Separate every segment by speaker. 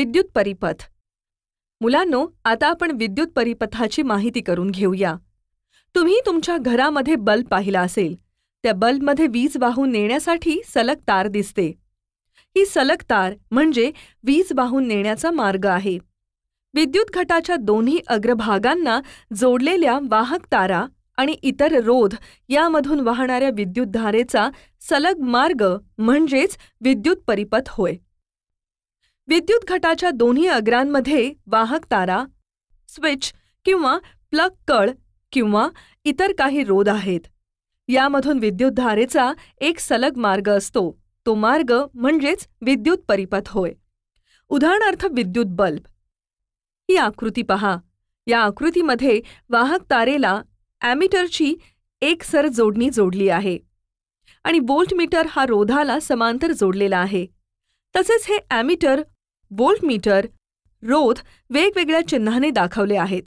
Speaker 1: विद्युत परिपथ मुलांनो आता आपण विद्युत परिपथाची माहिती करून घेऊया तुम्ही तुमच्या घरामध्ये बल्ब पाहिला असेल त्या बल्बमध्ये वीज वाहून नेण्यासाठी सलग तार दिसते ही सलग तार म्हणजे वीज वाहून नेण्याचा मार्ग आहे विद्युत घटाच्या दोन्ही अग्रभागांना जोडलेल्या वाहक तारा आणि इतर रोध यामधून वाहणाऱ्या विद्युतधारेचा सलग मार्ग म्हणजेच विद्युत परिपथ होय विद्युत घटाच्या दोन्ही अग्रांमध्ये वाहक तारा स्विच किंवा प्लग कळ किंवा इतर काही रोध आहेत यामधून विद्युतधारेचा एक सलग मार्ग असतो तो मार्ग म्हणजेच विद्युत परिपथ होय उदाहरणार्थ विद्युत बल्ब ही आकृती पहा या आकृतीमध्ये वाहक तारेला ॲमिटरची सर जोडणी जोडली आहे आणि वोल्टमीटर हा रोधाला समांतर जोडलेला आहे तसेच हे ॲमिटर वोल्टमीटर रोध वेगवेगळ्या चिन्हाने दाखवले आहेत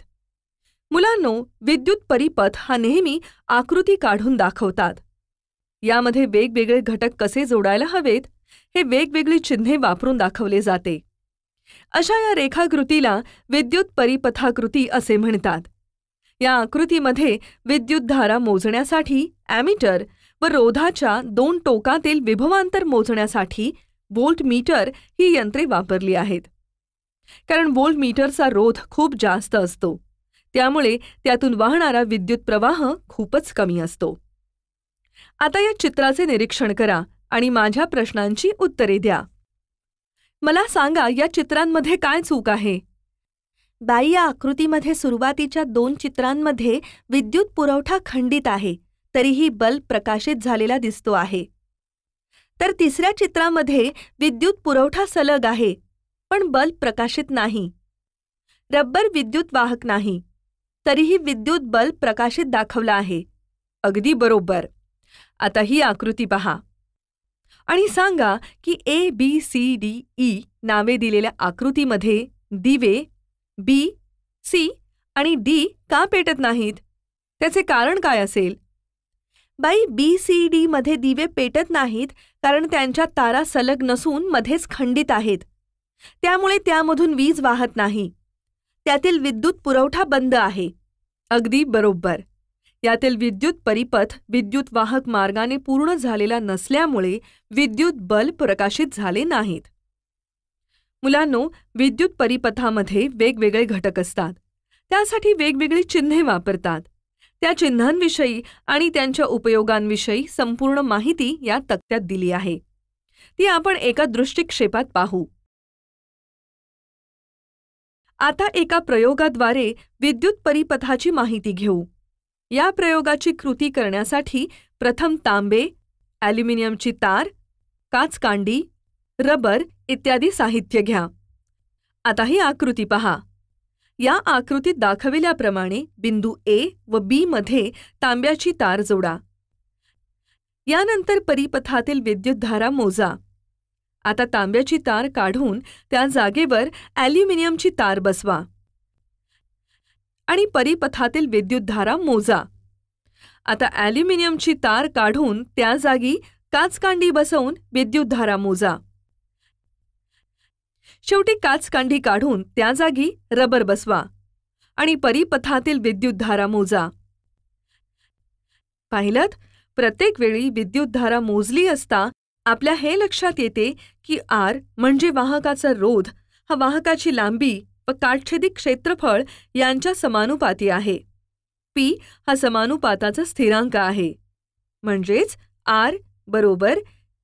Speaker 1: मुलांनो विद्युत परिपथ हा नेहमी आकृती काढून दाखवतात यामध्ये वेगवेगळे घटक कसे जोडायला हवेत हे वेगवेगळी चिन्हे वापरून दाखवले जाते अशा या रेखाकृतीला विद्युत परिपथाकृती असे म्हणतात या आकृतीमध्ये विद्युत धारा मोजण्यासाठी ॲमिटर व रोधाच्या दोन टोकातील विभवांतर मोजण्यासाठी वोल्ट मीटर ही यंत्रे वापरली आहेत कारण वोल्ट मीटरचा रोध खूप जास्त असतो त्यामुळे त्यातून वाहणारा विद्युत प्रवाह खूपच कमी असतो आता या चित्राचे निरीक्षण करा आणि माझ्या प्रश्नांची उत्तरे द्या मला सांगा या चित्रांमध्ये काय चूक आहे बाई या आकृतीमध्ये सुरुवातीच्या दोन चित्रांमध्ये विद्युत पुरवठा खंडित आहे तरीही बल्ब प्रकाशित झालेला दिसतो आहे तर तिसऱ्या चित्रामध्ये विद्युत पुरवठा सलग आहे पण बल्ब प्रकाशित नाही रब्बर विद्युत वाहक नाही तरीही विद्युत बल्ब प्रकाशित दाखवला आहे अगदी बरोबर आता ही आकृती पहा आणि सांगा की A B C D E नावे दिलेल्या आकृतीमध्ये दिवे बी सी आणि डी का पेटत नाहीत त्याचे कारण काय असेल बाई बी सी डी मध्ये दिवे पेटत नाहीत कारण त्यांच्या तारा सलग नसून मध्येच खंडित आहेत त्यामुळे त्यामधून वीज वाहत नाही त्यातील विद्युत पुरवठा बंद आहे अगदी बरोबर यातील विद्युत परिपथ विद्युत वाहक मार्गाने पूर्ण झालेला नसल्यामुळे विद्युत बल्ब प्रकाशित झाले नाहीत मुलांनो विद्युत परिपथामध्ये वेगवेगळे घटक असतात त्यासाठी वेगवेगळी चिन्हे वापरतात त्या चिन्हांविषयी आणि त्यांच्या उपयोगांविषयी संपूर्ण माहिती या तक्त्यात दिली आहे ती आपण एका दृष्टिक्षेपात पाहू आता एका प्रयोगाद्वारे विद्युत परिपथाची माहिती घेऊ या प्रयोगाची कृती करण्यासाठी प्रथम तांबे ॲल्युमिनियमची तार काचकांडी रबर इत्यादी साहित्य घ्या आता ही आकृती पहा या आकृतीत दाखविल्याप्रमाणे बिंदू ए व बी मध्ये तांब्याची तार जोडा यानंतर परिपथातील विद्युतधारा मोजा आता तांब्याची तार काढून त्या जागेवर ॲल्युमिनियमची तार बसवा आणि परिपथातील विद्युतधारा मोजा आता ॲल्युमिनियमची तार काढून त्या जागी काचकांडी बसवून विद्युतधारा मोजा शेवटी काचकांडी काढून त्या जागी रबर बसवा आणि परिपथातील विद्युत धारा मोजा पाहिलं प्रत्येक वेळी विद्युत धारा मोजली असता आपल्या हे लक्षात येते की आर म्हणजे वाहकाचा रोध हा वाहकाची लांबी व काटछेदिक क्षेत्रफळ यांच्या समानुपाती आहे पी हा समानुपाताचा स्थिरांक आहे म्हणजेच आर बरोबर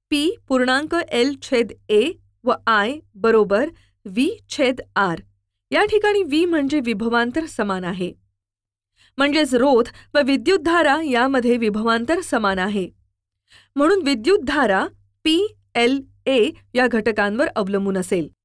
Speaker 1: पी पूर्णांक एल छेद ए व आय बरोबर व्ही छेद आर या ठिकाणी व्ही म्हणजे विभवांतर समान आहे म्हणजेच रोध व विद्युतधारा यामध्ये विभवांतर समान आहे म्हणून विद्युतधारा पी एल ए या घटकांवर अवलंबून असेल